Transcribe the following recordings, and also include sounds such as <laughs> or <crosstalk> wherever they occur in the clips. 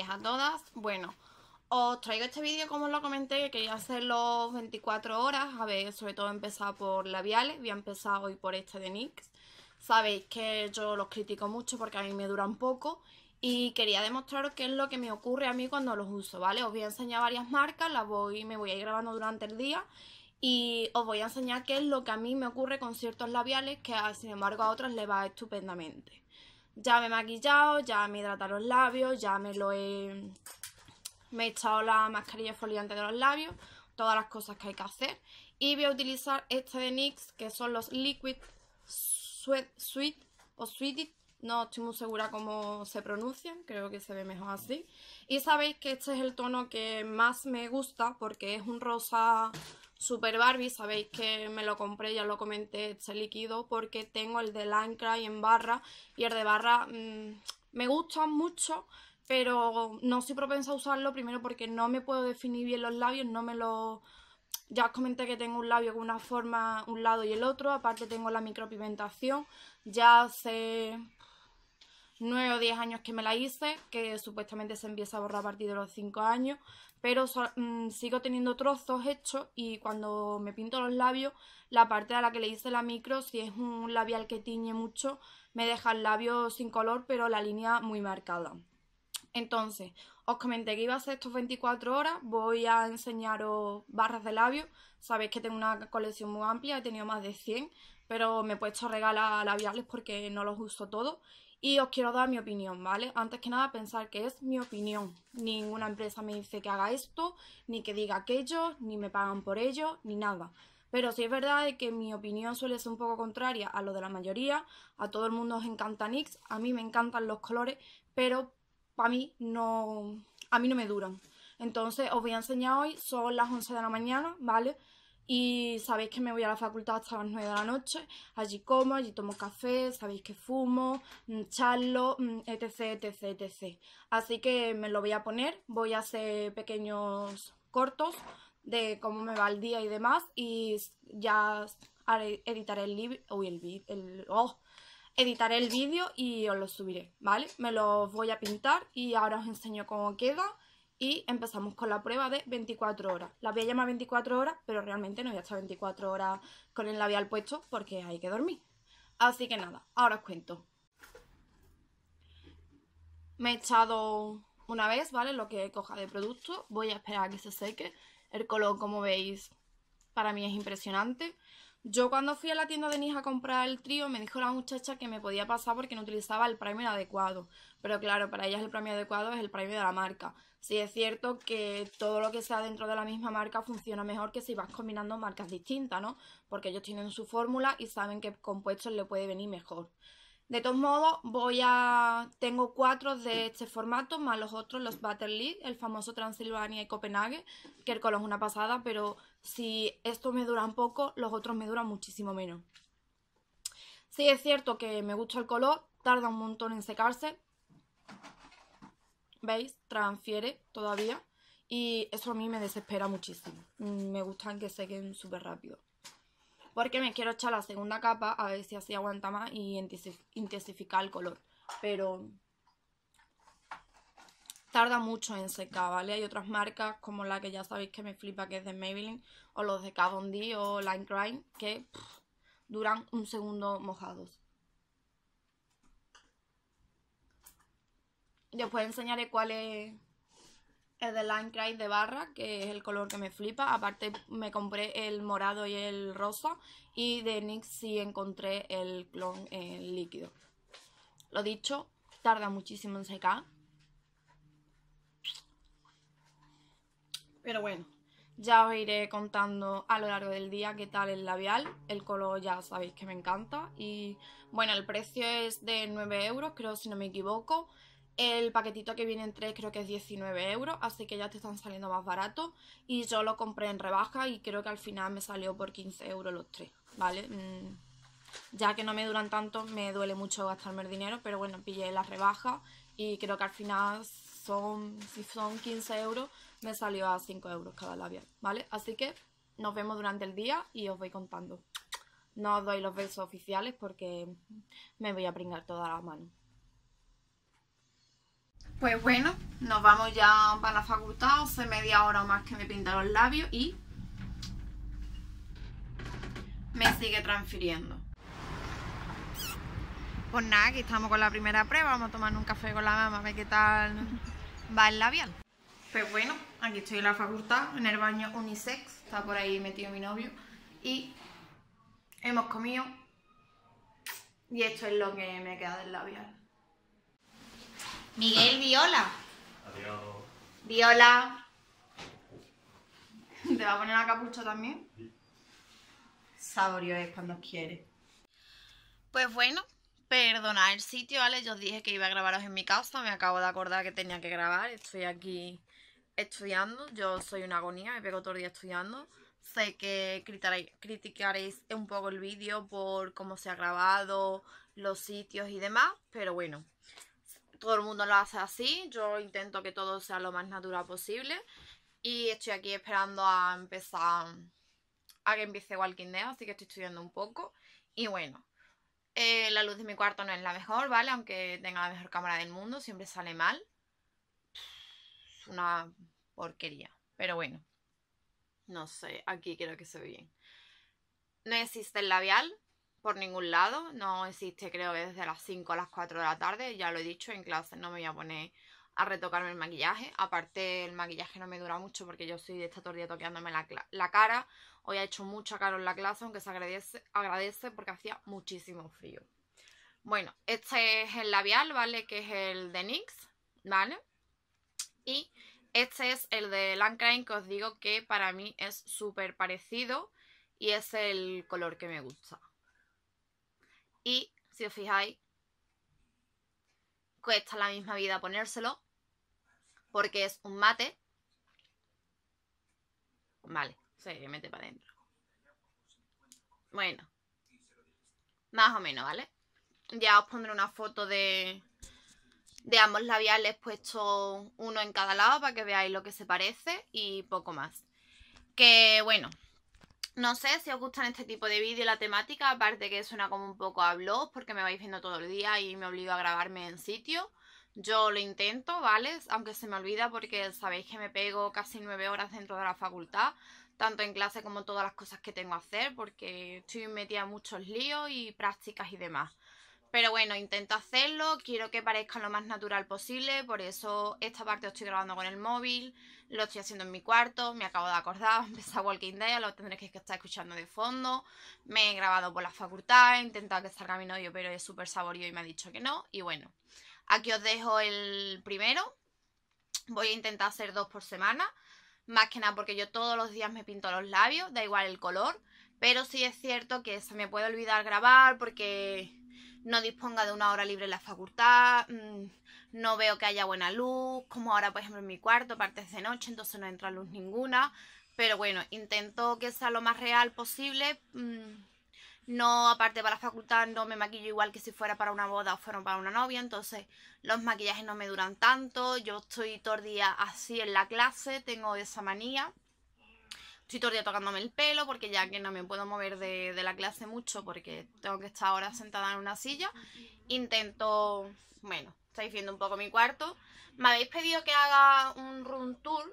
a todas. Bueno, os traigo este vídeo como os lo comenté, que quería hacerlo 24 horas. A ver, sobre todo he empezado por labiales, voy a empezar hoy por este de NYX. Sabéis que yo los critico mucho porque a mí me duran poco y quería demostraros qué es lo que me ocurre a mí cuando los uso, ¿vale? Os voy a enseñar varias marcas, las voy, me voy a ir grabando durante el día y os voy a enseñar qué es lo que a mí me ocurre con ciertos labiales que sin embargo a otros les va estupendamente ya me he maquillado, ya me he hidratado los labios, ya me lo he... Me echado la mascarilla foliante de los labios, todas las cosas que hay que hacer. Y voy a utilizar este de NYX, que son los Liquid Sweet, o sweet No estoy muy segura cómo se pronuncian, creo que se ve mejor así. Y sabéis que este es el tono que más me gusta porque es un rosa Super Barbie, sabéis que me lo compré, ya lo comenté, este líquido, porque tengo el de y en barra y el de barra mm, me gusta mucho, pero no soy propensa a usarlo, primero porque no me puedo definir bien los labios, no me lo... Ya os comenté que tengo un labio con una forma, un lado y el otro, aparte tengo la micropigmentación, ya sé 9 o 10 años que me la hice, que supuestamente se empieza a borrar a partir de los 5 años, pero mm, sigo teniendo trozos hechos y cuando me pinto los labios, la parte a la que le hice la micro, si es un labial que tiñe mucho, me deja el labio sin color, pero la línea muy marcada. Entonces, os comenté que iba a hacer estos 24 horas, voy a enseñaros barras de labios, sabéis que tengo una colección muy amplia, he tenido más de 100, pero me he puesto a regalar labiales porque no los uso todos y os quiero dar mi opinión, ¿vale? Antes que nada, pensar que es mi opinión. Ninguna empresa me dice que haga esto, ni que diga aquello, ni me pagan por ello, ni nada. Pero sí es verdad que mi opinión suele ser un poco contraria a lo de la mayoría. A todo el mundo os encanta NYX, a mí me encantan los colores, pero para mí no, a mí no me duran. Entonces os voy a enseñar hoy, son las 11 de la mañana, ¿vale? Y sabéis que me voy a la facultad hasta las 9 de la noche, allí como, allí tomo café, sabéis que fumo, mm, charlo, mm, etc, etc, etc. Así que me lo voy a poner, voy a hacer pequeños cortos de cómo me va el día y demás y ya editaré el libro, el, el oh, editaré el vídeo y os lo subiré, ¿vale? Me los voy a pintar y ahora os enseño cómo queda y empezamos con la prueba de 24 horas. La voy a llamar 24 horas, pero realmente no voy a estar 24 horas con el labial puesto porque hay que dormir. Así que nada, ahora os cuento. Me he echado una vez, ¿vale? Lo que coja de producto. Voy a esperar a que se seque. El color, como veis, para mí es impresionante. Yo cuando fui a la tienda de Nis a comprar el trío, me dijo la muchacha que me podía pasar porque no utilizaba el primer adecuado. Pero claro, para ellas el primer adecuado es el primer de la marca. Sí es cierto que todo lo que sea dentro de la misma marca funciona mejor que si vas combinando marcas distintas, ¿no? Porque ellos tienen su fórmula y saben qué compuestos le puede venir mejor. De todos modos, voy a... tengo cuatro de este formato, más los otros, los Butter League, el famoso Transilvania y Copenhague, que el color es una pasada, pero si esto me dura un poco, los otros me duran muchísimo menos. Sí es cierto que me gusta el color, tarda un montón en secarse. ¿Veis? Transfiere todavía. Y eso a mí me desespera muchísimo. Mm, me gustan que sequen súper rápido. Porque me quiero echar la segunda capa a ver si así aguanta más y intensificar el color. Pero tarda mucho en secar, ¿vale? Hay otras marcas como la que ya sabéis que me flipa, que es de Maybelline, o los de D o Line Crime, que duran un segundo mojados. Después enseñaré cuál es el de Line Crime de barra, que es el color que me flipa. Aparte me compré el morado y el rosa. Y de NYX sí encontré el clon líquido. Lo dicho, tarda muchísimo en secar. Pero bueno, ya os iré contando a lo largo del día qué tal el labial. El color ya sabéis que me encanta. Y bueno, el precio es de 9 euros, creo si no me equivoco. El paquetito que viene en 3 creo que es 19 euros, así que ya te están saliendo más barato. Y yo lo compré en rebaja y creo que al final me salió por 15 euros los tres, ¿vale? Mm, ya que no me duran tanto, me duele mucho gastarme el dinero, pero bueno, pillé la rebaja y creo que al final son, si son 15 euros, me salió a 5 euros cada labial, ¿vale? Así que nos vemos durante el día y os voy contando. No os doy los besos oficiales porque me voy a pringar toda la mano. Pues bueno, nos vamos ya para la facultad, hace media hora o más que me pinta los labios y me sigue transfiriendo. Pues nada, aquí estamos con la primera prueba, vamos a tomar un café con la mamá, a ver qué tal va el labial. Pues bueno, aquí estoy en la facultad, en el baño unisex, está por ahí metido mi novio. Y hemos comido. Y esto es lo que me queda del labial. Miguel Viola. Adiós. Viola. <laughs> ¿Te va a poner la capucha también? Sí. Saborio es cuando quiere. Pues bueno, perdonad el sitio, ¿vale? Yo os dije que iba a grabaros en mi casa, me acabo de acordar que tenía que grabar, estoy aquí estudiando, yo soy una agonía, me pego todo el día estudiando. Sé que criticaréis, un poco el vídeo por cómo se ha grabado, los sitios y demás, pero bueno, todo el mundo lo hace así, yo intento que todo sea lo más natural posible y estoy aquí esperando a empezar, a que empiece Walking Dead, así que estoy estudiando un poco y bueno, eh, la luz de mi cuarto no es la mejor, ¿vale? Aunque tenga la mejor cámara del mundo, siempre sale mal una porquería. Pero bueno, no sé, aquí creo que se ve bien. No existe el labial por ningún lado, no existe creo que desde las 5 a las 4 de la tarde, ya lo he dicho, en clase no me voy a poner a retocarme el maquillaje. Aparte, el maquillaje no me dura mucho porque yo soy de esta todo toqueándome la, cara. Hoy ha hecho mucha calor en la clase, aunque se agradece, agradece porque hacía muchísimo frío. Bueno, este es el labial, ¿vale? Que es el de NYX, ¿vale? Y este es el de Landcrime que os digo que para mí es súper parecido y es el color que me gusta. Y si os fijáis, cuesta la misma vida ponérselo porque es un mate. Vale, se mete para adentro. Bueno, más o menos, ¿vale? Ya os pondré una foto de, de ambos labiales puesto uno en cada lado para que veáis lo que se parece y poco más. Que bueno, no sé si os gustan este tipo de vídeo la temática, aparte que suena como un poco a blog porque me vais viendo todo el día y me obligo a grabarme en sitio. Yo lo intento, ¿vale? Aunque se me olvida porque sabéis que me pego casi nueve horas dentro de la facultad, tanto en clase como todas las cosas que tengo que hacer porque estoy metida en muchos líos y prácticas y demás. Pero bueno, intento hacerlo, quiero que parezca lo más natural posible, por eso esta parte lo estoy grabando con el móvil, lo estoy haciendo en mi cuarto, me acabo de acordar, <laughs> empecé Walking Dead, lo tendréis que estar escuchando de fondo, me he grabado por la facultad, he intentado que salga mi novio, pero es súper saborío y me ha dicho que no, y bueno, aquí os dejo el primero, voy a intentar hacer dos por semana, más que nada porque yo todos los días me pinto los labios, da igual el color, pero sí es cierto que se me puede olvidar grabar porque no disponga de una hora libre en la facultad, mm, no veo que haya buena luz, como ahora por ejemplo en mi cuarto, es de noche, entonces no entra luz ninguna, pero bueno, intento que sea lo más real posible. Mm, no, aparte para la facultad no me maquillo igual que si fuera para una boda o fuera para una novia, entonces los maquillajes no me duran tanto, yo estoy todo el día así en la clase, tengo esa manía estoy todo el tocándome el pelo porque ya que no me puedo mover de, la clase mucho porque tengo que estar ahora sentada en una silla, intento, bueno, estáis viendo un poco mi cuarto. Me habéis pedido que haga un room tour,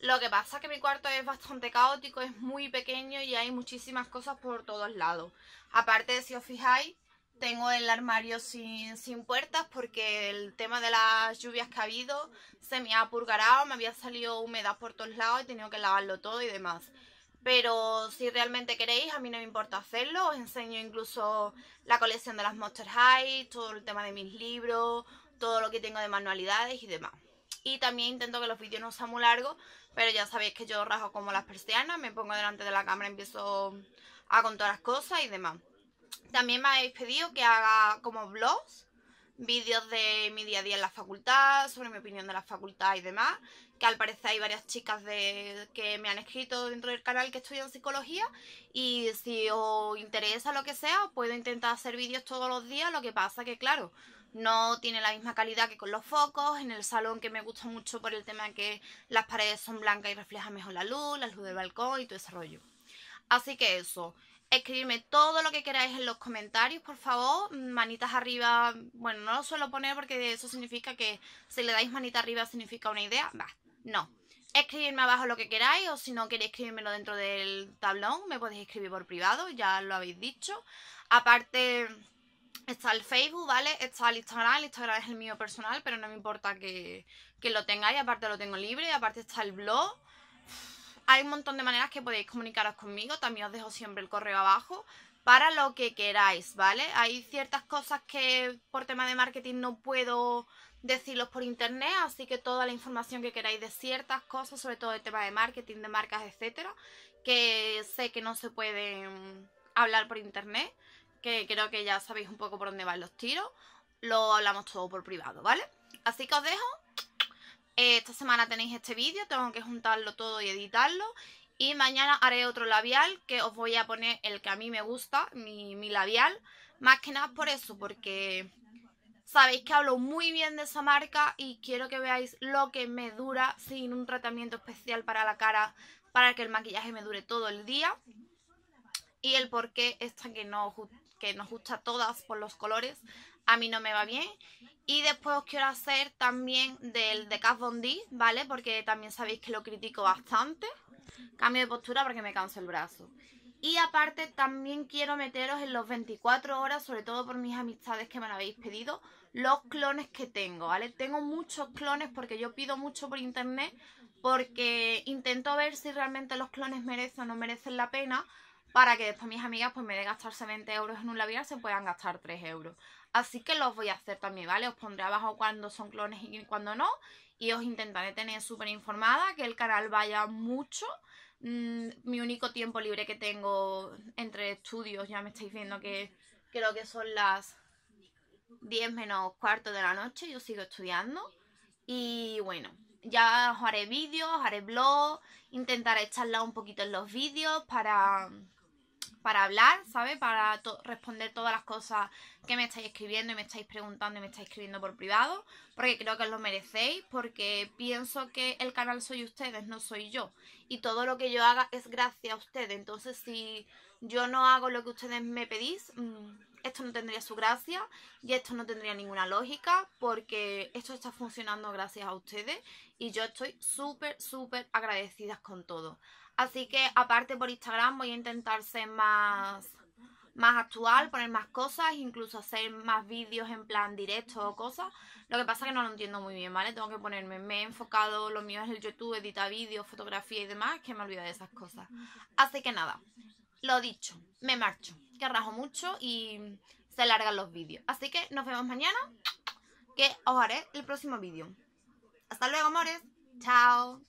lo que pasa es que mi cuarto es bastante caótico, es muy pequeño y hay muchísimas cosas por todos lados. Aparte, de si os fijáis, tengo el armario sin, sin puertas porque el tema de las lluvias que ha habido se me ha purgarado, me había salido humedad por todos lados y he tenido que lavarlo todo y demás. Pero si realmente queréis, a mí no me importa hacerlo. Os enseño incluso la colección de las Monster High, todo el tema de mis libros, todo lo que tengo de manualidades y demás. Y también intento que los vídeos no sean muy largos, pero ya sabéis que yo rajo como las persianas, me pongo delante de la cámara, y empiezo a contar las cosas y demás. También me habéis pedido que haga como blogs vídeos de mi día a día en la facultad, sobre mi opinión de la facultad y demás, que al parecer hay varias chicas que me han escrito dentro del canal que estudian psicología y si os interesa lo que sea, puedo intentar hacer vídeos todos los días, lo que pasa que claro, no tiene la misma calidad que con los focos, en el salón que me gusta mucho por el tema que las paredes son blancas y reflejan mejor la luz, la luz del balcón y tu desarrollo. Así que eso, Escribirme todo lo que queráis en los comentarios, por favor. Manitas arriba, bueno, no lo suelo poner porque eso significa que si le dais manita arriba significa una idea. va, no. Escribirme abajo lo que queráis o si no queréis escribírmelo dentro del tablón, me podéis escribir por privado, ya lo habéis dicho. Aparte, está el Facebook, ¿vale? Está el Instagram, el Instagram es el mío personal, pero no me importa que, que lo tengáis, aparte lo tengo libre, aparte está el blog hay un montón de maneras que podéis comunicaros conmigo, también os dejo siempre el correo abajo para lo que queráis, ¿vale? Hay ciertas cosas que por tema de marketing no puedo decirlos por internet, así que toda la información que queráis de ciertas cosas, sobre todo de tema de marketing, de marcas, etcétera, que sé que no se pueden hablar por internet, que creo que ya sabéis un poco por dónde van los tiros, lo hablamos todo por privado, ¿vale? Así que os dejo esta semana tenéis este vídeo, tengo que juntarlo todo y editarlo. Y mañana haré otro labial que os voy a poner el que a mí me gusta, mi, labial. Más que nada por eso, porque sabéis que hablo muy bien de esa marca y quiero que veáis lo que me dura sin un tratamiento especial para la cara, para que el maquillaje me dure todo el día. Y el por qué esta que no que nos gusta a todas por los colores, a mí no me va bien. Y después os quiero hacer también del de Kat Von D, ¿vale? Porque también sabéis que lo critico bastante. Cambio de postura porque me canso el brazo. Y aparte también quiero meteros en los 24 horas, sobre todo por mis amistades que me lo habéis pedido, los clones que tengo, ¿vale? Tengo muchos clones porque yo pido mucho por internet, porque intento ver si realmente los clones merecen o no merecen la pena, para que después mis amigas, pues me de gastarse 20 euros en un labial, se puedan gastar 3 euros. Así que los voy a hacer también, ¿vale? Os pondré abajo cuando son clones y cuando no. Y os intentaré tener súper informada, que el canal vaya mucho. Mm, mi único tiempo libre que tengo entre estudios, ya me estáis viendo que creo que son las 10 menos cuarto de la noche, yo sigo estudiando. Y bueno, ya os haré vídeos, haré blog, intentaré charlar un poquito en los vídeos para para hablar, ¿sabes? Para responder todas las cosas que me estáis escribiendo y me estáis preguntando y me estáis escribiendo por privado, porque creo que os lo merecéis, porque pienso que el canal soy ustedes, no soy yo. Y todo lo que yo haga es gracias a ustedes. Entonces, si yo no hago lo que ustedes me pedís, mm, esto no tendría su gracia y esto no tendría ninguna lógica, porque esto está funcionando gracias a ustedes y yo estoy súper, súper agradecida con todo. Así que aparte por Instagram voy a intentar ser más, más actual, poner más cosas, incluso hacer más vídeos en plan directo o cosas. Lo que pasa es que no lo entiendo muy bien, ¿vale? Tengo que ponerme, me he enfocado, lo mío es el YouTube, editar vídeos, fotografía y demás, que me olvido de esas cosas. Así que nada, lo dicho, me marcho, que rajo mucho y se largan los vídeos. Así que nos vemos mañana, que os haré el próximo vídeo. Hasta luego, amores. Chao.